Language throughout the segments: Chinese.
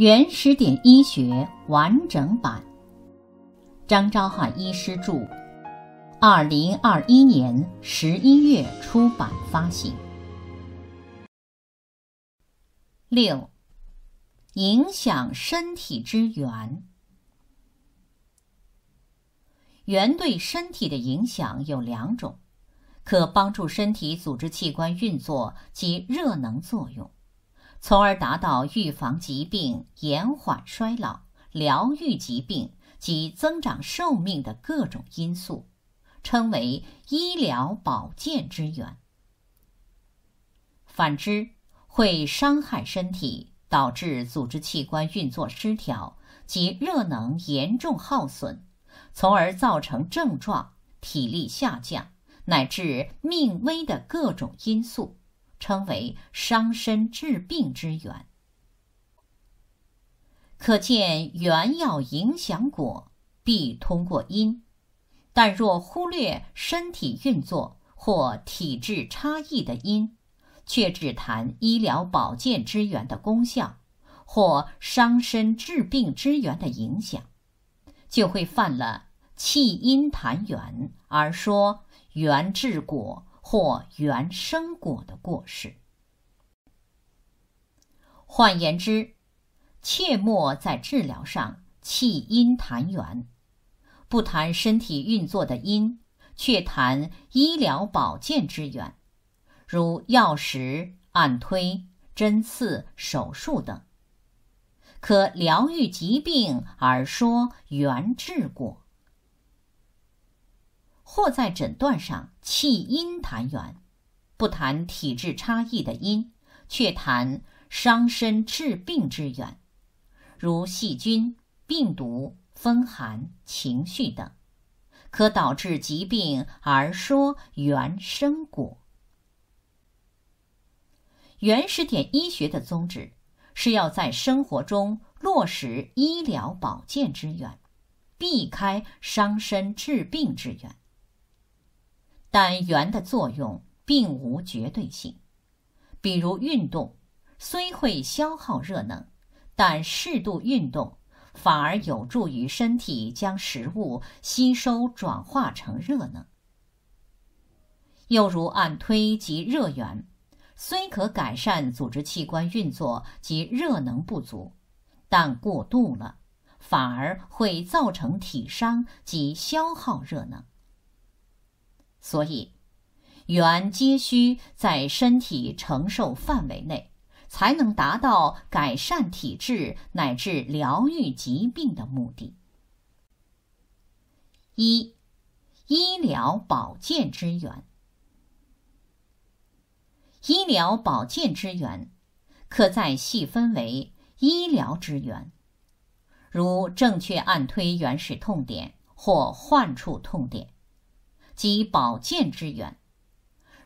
原始点医学》完整版，张昭汉医师著，二零二一年十一月出版发行。六，影响身体之源。源对身体的影响有两种，可帮助身体组织器官运作及热能作用。从而达到预防疾病、延缓衰老、疗愈疾病及增长寿命的各种因素，称为医疗保健之源。反之，会伤害身体，导致组织器官运作失调及热能严重耗损，从而造成症状、体力下降乃至命危的各种因素。称为伤身治病之源。可见，缘要影响果，必通过因。但若忽略身体运作或体质差异的因，却只谈医疗保健之源的功效，或伤身治病之源的影响，就会犯了弃因谈缘而说缘治果。或原生果的过失。换言之，切莫在治疗上弃因谈缘，不谈身体运作的因，却谈医疗保健之缘，如药食、按推、针刺、手术等，可疗愈疾病而说缘治果。或在诊断上弃因谈源，不谈体质差异的因，却谈伤身治病之源，如细菌、病毒、风寒、情绪等，可导致疾病，而说缘生果。原始点医学的宗旨是要在生活中落实医疗保健之源，避开伤身治病之源。但源的作用并无绝对性，比如运动虽会消耗热能，但适度运动反而有助于身体将食物吸收转化成热能。又如按推及热源，虽可改善组织器官运作及热能不足，但过度了反而会造成体伤及消耗热能。所以，缘皆需在身体承受范围内，才能达到改善体质乃至疗愈疾病的目的。一、医疗保健之源。医疗保健之源，可再细分为医疗之源，如正确按推原始痛点或患处痛点。及保健之源，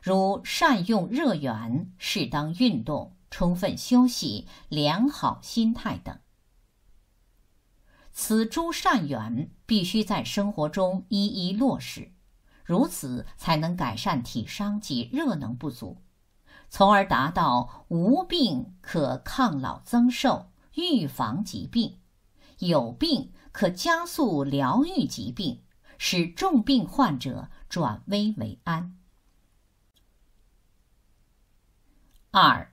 如善用热源、适当运动、充分休息、良好心态等。此诸善源必须在生活中一一落实，如此才能改善体伤及热能不足，从而达到无病可抗老增寿、预防疾病；有病可加速疗愈疾病。使重病患者转危为安。二、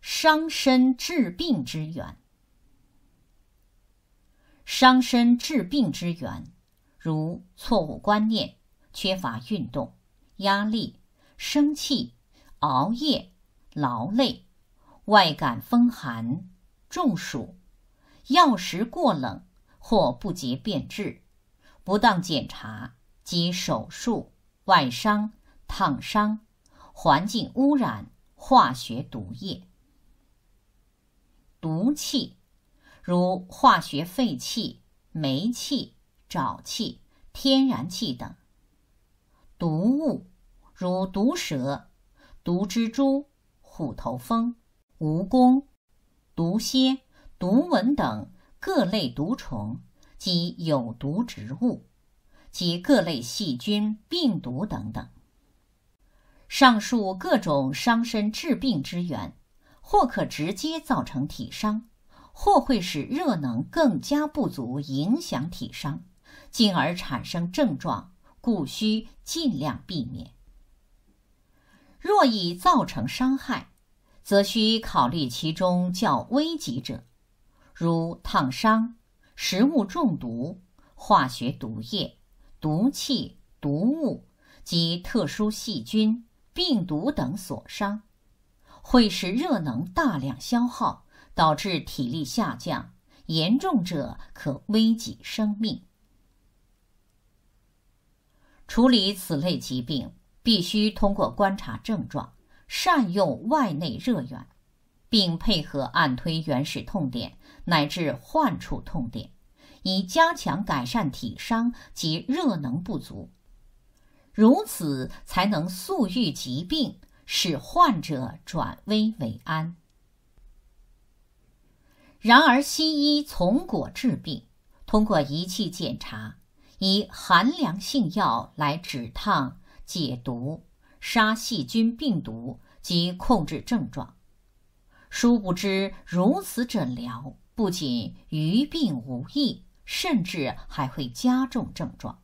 伤身治病之源。伤身治病之源，如错误观念、缺乏运动、压力、生气、熬夜、劳累、外感风寒、中暑、药食过冷或不洁变质。不当检查及手术、外伤、烫伤、环境污染、化学毒液、毒气（如化学废气、煤气、沼气、天然气等）、毒物（如毒蛇、毒蜘蛛、虎头蜂、蜈蚣、毒蝎、毒蚊等各类毒虫）。及有毒植物，及各类细菌、病毒等等。上述各种伤身治病之源，或可直接造成体伤，或会使热能更加不足，影响体伤，进而产生症状，故需尽量避免。若已造成伤害，则需考虑其中较危急者，如烫伤。食物中毒、化学毒液、毒气、毒物及特殊细菌、病毒等所伤，会使热能大量消耗，导致体力下降，严重者可危及生命。处理此类疾病，必须通过观察症状，善用外内热源。并配合按推原始痛点乃至患处痛点，以加强改善体伤及热能不足，如此才能速愈疾病，使患者转危为安。然而，西医从果治病，通过仪器检查，以寒凉性药来止烫、解毒、杀细菌、病毒及控制症状。殊不知，如此诊疗不仅于病无益，甚至还会加重症状。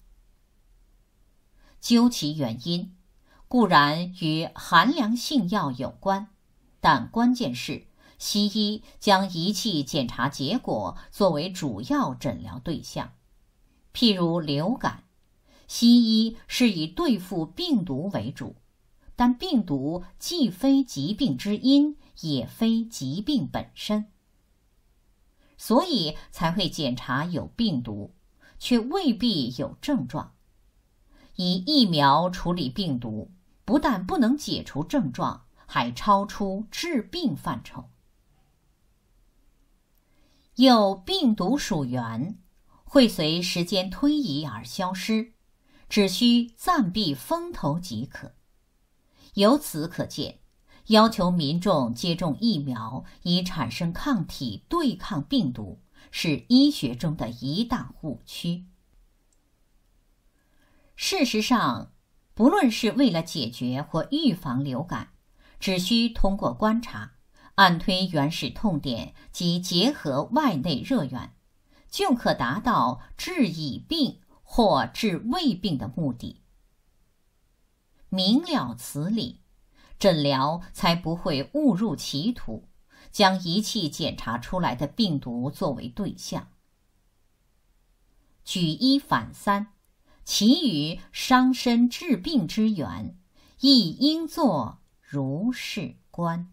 究其原因，固然与寒凉性药有关，但关键是西医将仪器检查结果作为主要诊疗对象。譬如流感，西医是以对付病毒为主，但病毒既非疾病之因。也非疾病本身，所以才会检查有病毒，却未必有症状。以疫苗处理病毒，不但不能解除症状，还超出治病范畴。有病毒属源，会随时间推移而消失，只需暂避风头即可。由此可见。要求民众接种疫苗以产生抗体对抗病毒，是医学中的一大误区。事实上，不论是为了解决或预防流感，只需通过观察、按推原始痛点及结合外内热源，就可达到治已病或治未病的目的。明了此理。诊疗才不会误入歧途，将仪器检查出来的病毒作为对象。举一反三，其余伤身治病之源，亦应作如是观。